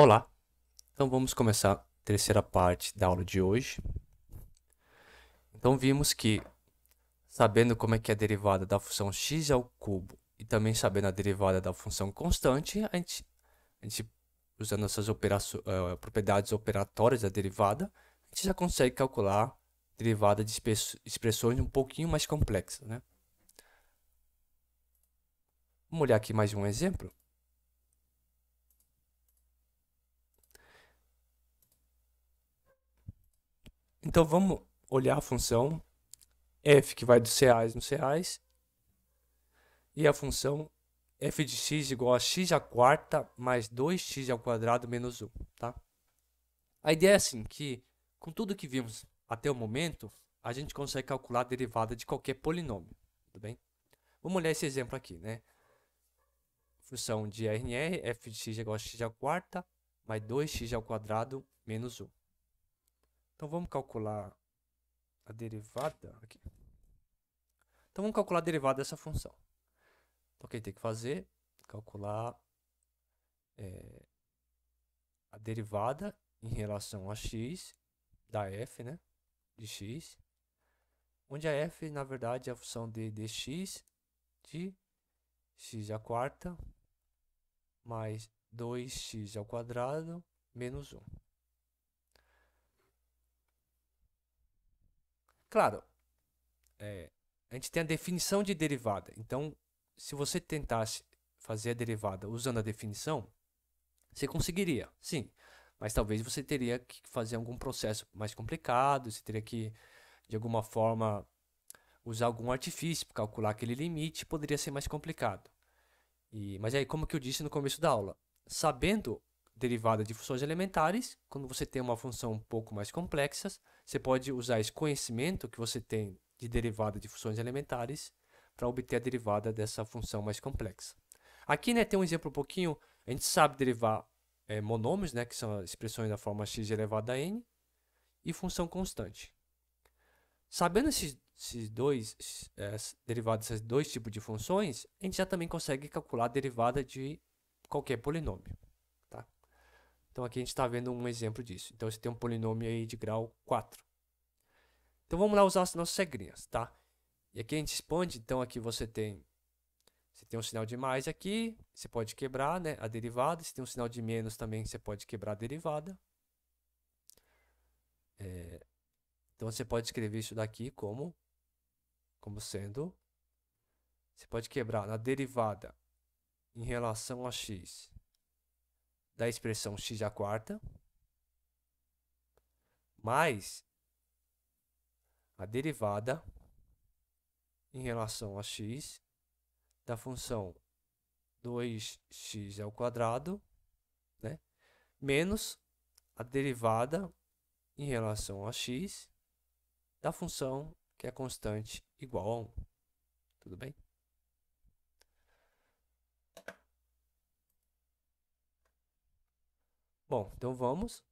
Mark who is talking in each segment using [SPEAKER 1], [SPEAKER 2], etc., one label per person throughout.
[SPEAKER 1] Olá, então vamos começar a terceira parte da aula de hoje. Então vimos que, sabendo como é que é a derivada da função x ao cubo e também sabendo a derivada da função constante, a gente, a gente usando essas uh, propriedades operatórias da derivada, a gente já consegue calcular derivada de expressões um pouquinho mais complexas, né? Vamos olhar aqui mais um exemplo. Então vamos olhar a função f que vai dos reais nos reais e a função f de x igual a x à quarta mais 2x ao quadrado menos 1, tá? A ideia é assim, que com tudo que vimos até o momento, a gente consegue calcular a derivada de qualquer polinômio, tudo bem? Vamos olhar esse exemplo aqui, né? Função de RNR, f de x igual a x à quarta mais 2x ao quadrado menos 1. Então vamos calcular a derivada aqui. Então vamos calcular a derivada dessa função. Então o que tem que fazer? Calcular é, a derivada em relação a x da f, né? De x. Onde a f, na verdade, é a função de dx de x a quarta mais 2x ao quadrado menos 1. Claro, é, a gente tem a definição de derivada. Então, se você tentasse fazer a derivada usando a definição, você conseguiria, sim. Mas talvez você teria que fazer algum processo mais complicado, você teria que, de alguma forma, usar algum artifício para calcular aquele limite, poderia ser mais complicado. E, mas aí, como que eu disse no começo da aula, sabendo derivada de funções elementares, quando você tem uma função um pouco mais complexa, você pode usar esse conhecimento que você tem de derivada de funções elementares para obter a derivada dessa função mais complexa. Aqui né, tem um exemplo um pouquinho, a gente sabe derivar é, monômios, né, que são expressões da forma x elevado a n, e função constante. Sabendo esses, esses dois, é, derivadas desses dois tipos de funções, a gente já também consegue calcular a derivada de qualquer polinômio. Tá? Então aqui a gente está vendo um exemplo disso. Então você tem um polinômio aí de grau 4. Então vamos lá usar as nossas regrinhas, tá? E aqui a gente expande, então aqui você tem você tem um sinal de mais aqui, você pode quebrar né, a derivada. Se tem um sinal de menos também, você pode quebrar a derivada. É, então você pode escrever isso daqui como, como sendo. Você pode quebrar na derivada em relação a x da expressão x à quarta mais a derivada em relação a x da função 2x ao quadrado, né? menos a derivada em relação a x da função que é constante igual a 1. Tudo bem? Bom, então vamos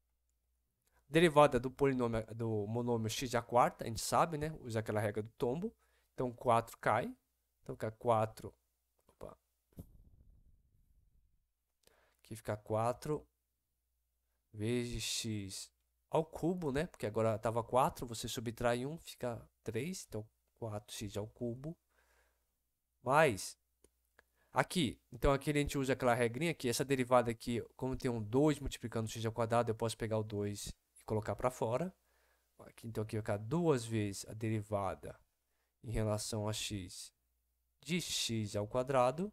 [SPEAKER 1] Derivada do polinômio do monômio x à quarta, a gente sabe, né? Usa aquela regra do tombo. Então 4 cai. Então fica 4. Opa. Aqui fica 4 vezes x ao cubo, né? Porque agora estava 4, você subtrai 1, fica 3. Então 4x ao cubo. Mais Aqui, então aqui a gente usa aquela regrinha que essa derivada aqui, como tem um 2 multiplicando x ao quadrado, eu posso pegar o 2 colocar para fora. então aqui vai ficar duas vezes a derivada em relação a x de x ao quadrado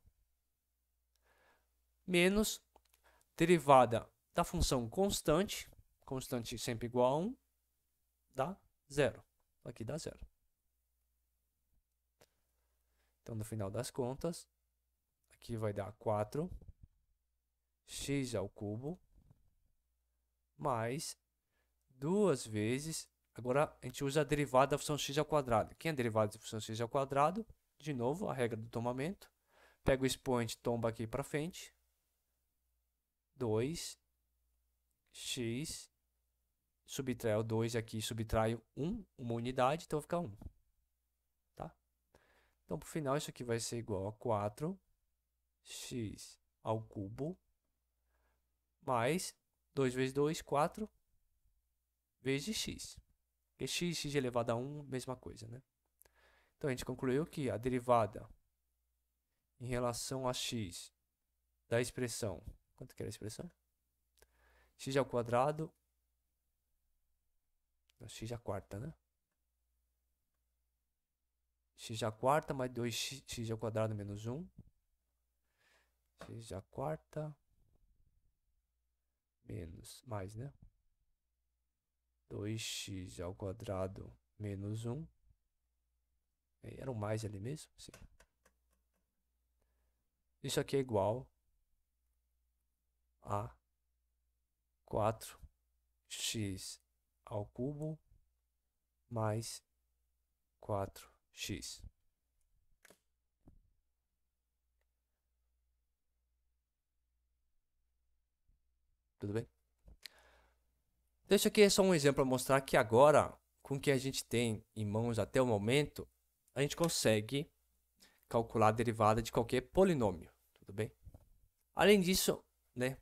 [SPEAKER 1] menos derivada da função constante, constante sempre igual a 1, dá zero. Aqui dá zero. Então, no final das contas, aqui vai dar 4 x ao cubo mais duas vezes. Agora a gente usa a derivada da função x ao quadrado. Quem é a derivada da função x ao quadrado? De novo, a regra do tombamento. Pega o expoente, tomba aqui para frente. 2 x subtrai o 2 aqui, subtrai 1, uma unidade, então vai ficar 1. Tá? Então, por final, isso aqui vai ser igual a 4 x ao cubo mais 2 vezes 2, 4 vezes x. Porque x, x elevado a 1, mesma coisa, né? Então, a gente concluiu que a derivada em relação a x da expressão... Quanto que era a expressão? x ao quadrado... Não, x à quarta, né? x à quarta mais 2x ao quadrado menos 1. x à quarta menos mais, né? 2x ao quadrado menos 1. É, era um mais ali mesmo? Sim. Isso aqui é igual a 4x ao cubo mais 4x. Tudo bem? Então isso aqui é só um exemplo para mostrar que agora, com o que a gente tem em mãos até o momento, a gente consegue calcular a derivada de qualquer polinômio, tudo bem? Além disso, né,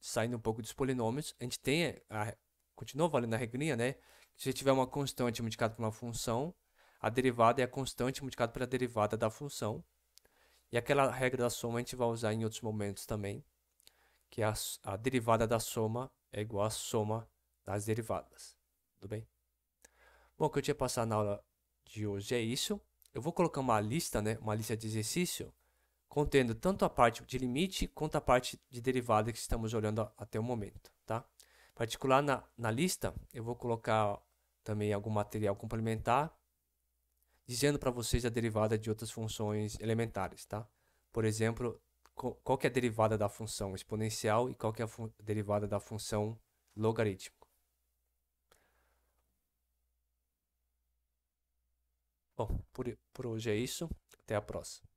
[SPEAKER 1] saindo um pouco dos polinômios, a gente tem, a, continua valendo a regrinha, né? Se tiver uma constante multiplicada por uma função, a derivada é a constante multiplicada pela derivada da função. E aquela regra da soma a gente vai usar em outros momentos também, que a, a derivada da soma é igual à soma das derivadas. Tudo bem? Bom, o que eu tinha passado na aula de hoje é isso. Eu vou colocar uma lista, né, uma lista de exercício, contendo tanto a parte de limite quanto a parte de derivada que estamos olhando até o momento, tá? Particular na, na lista, eu vou colocar também algum material complementar, dizendo para vocês a derivada de outras funções elementares, tá? Por exemplo, qual que é a derivada da função exponencial e qual que é a derivada da função logaritmo. Bom, por, por hoje é isso. Até a próxima.